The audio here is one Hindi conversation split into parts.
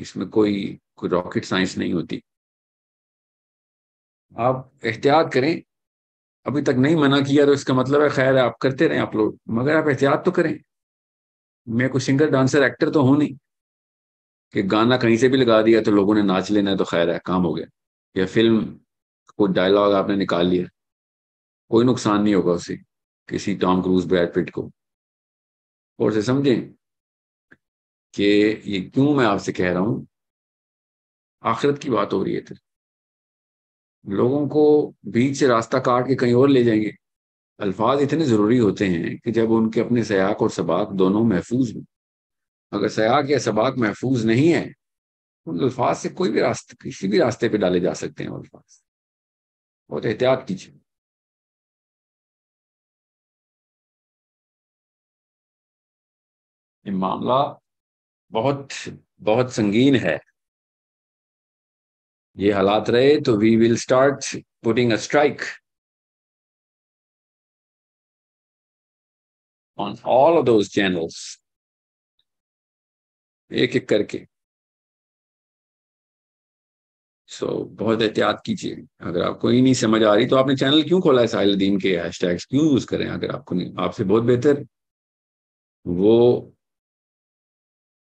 इसमें कोई कोई रॉकेट साइंस नहीं होती आप एहतियात करें अभी तक नहीं मना किया तो इसका मतलब है खैर आप करते रहें लोग मगर आप एहतियात तो करें मैं कोई सिंगर डांसर एक्टर तो हूं नहीं कि गाना कहीं से भी लगा दिया तो लोगों ने नाच लेना है तो खैर है काम हो गया या फिल्म कोई डायलॉग आपने निकाल लिया कोई नुकसान नहीं होगा उसे किसी टॉम क्रूज ब्रैड पिट को और से समझें कि ये क्यों मैं आपसे कह रहा हूं आखिरत की बात हो रही है फिर लोगों को बीच से रास्ता काट के कहीं और ले जाएंगे अल्फाज इतने ज़रूरी होते हैं कि जब उनके अपने सयाक और सबाक दोनों महफूज हों अगर सयाक या सबाक महफूज नहीं है तो उन अल्फाज से कोई भी रास्ते किसी भी रास्ते पे डाले जा सकते हैं अल्फाज बहुत एहतियात कीजिए ये मामला बहुत बहुत संगीन है ये हालात रहे तो we will start putting a strike on all of those channels एक एक करके सो so, बहुत एहतियात कीजिए अगर आपको ही नहीं समझ आ रही तो आपने चैनल क्यों खोला है साहिल दीन के हैश क्यों यूज करें अगर आपको नहीं आपसे बहुत बेहतर वो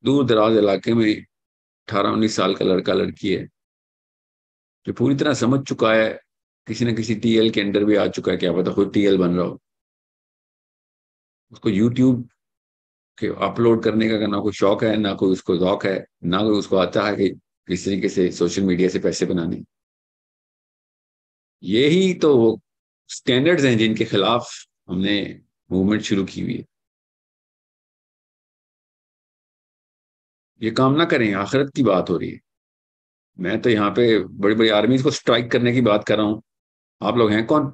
दूर दराज इलाके में अठारह उन्नीस साल का लड़का लड़की है जो पूरी तरह समझ चुका है किसी ना किसी टीएल के अंडर भी आ चुका है क्या पता खुद टीएल बन रहा हो उसको यूट्यूब के अपलोड करने का ना कोई शौक है ना कोई उसको शौक है ना कोई उसको आता है कि किस तरीके से सोशल मीडिया से पैसे बनाने यही तो वो स्टैंडर्ड्स हैं जिनके खिलाफ हमने मूवमेंट शुरू की हुई है ये काम ना करें आखिरत की बात हो रही है मैं तो यहाँ पे बड़ी बड़ी आर्मीज को स्ट्राइक करने की बात कर रहा हूँ आप लोग हैं कौन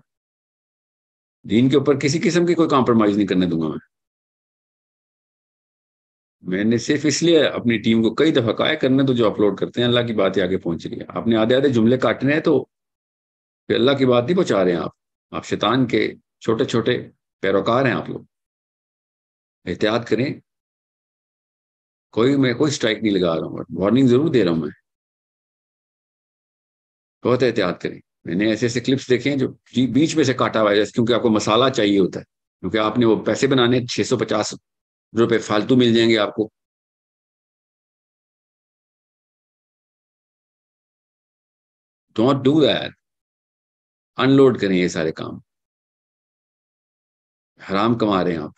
दीन के ऊपर किसी किस्म की कोई कॉम्प्रोमाइज नहीं करने दूंगा मैं मैंने सिर्फ इसलिए अपनी टीम को कई दफा कहा करने तो जो अपलोड करते हैं अल्लाह की बात ही आगे पहुंच रही है आपने आधे आधे जुमले काटने हैं तो फिर अल्लाह की बात नहीं पहुंचा रहे हैं आप आप शैतान के छोटे छोटे पैरोकार हैं आप लोग एहतियात करें कोई मैं कोई स्ट्राइक नहीं लगा रहा हूँ वार्निंग जरूर दे रहा हूं मैं बहुत एहतियात करें मैंने ऐसे ऐसे क्लिप्स देखे हैं जो बीच में से काटा वायरस क्योंकि आपको मसाला चाहिए होता है क्योंकि आपने वो पैसे बनाने छः सौ पचास रुपये फालतू मिल जाएंगे आपको डोंट डू दैट अनलोड करें ये सारे काम हराम कमा रहे हैं आप